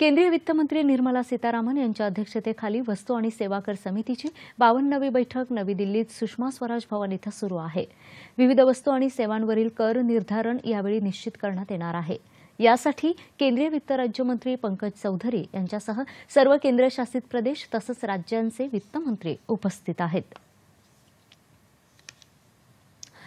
केंद्रीय वित्तमंत्री निर्मला सीतारामन यांच्या अध्यक्षतेखाली वस्तू आणि सेवा कर समितीची बावन्नवी बैठक नवी दिल्लीत सुषमा स्वराज भवन इथं सुरू आहे विविध वस्तू आणि सेवांवरील कर निर्धारण यावेळी निश्चित करण्यात येणार आहे यासाठी केंद्रीय वित्त राज्यमंत्री पंकज चौधरी यांच्यासह सर्व केंद्रशासित प्रदेश तसंच राज्यांचे वित्तमंत्री उपस्थित आहेत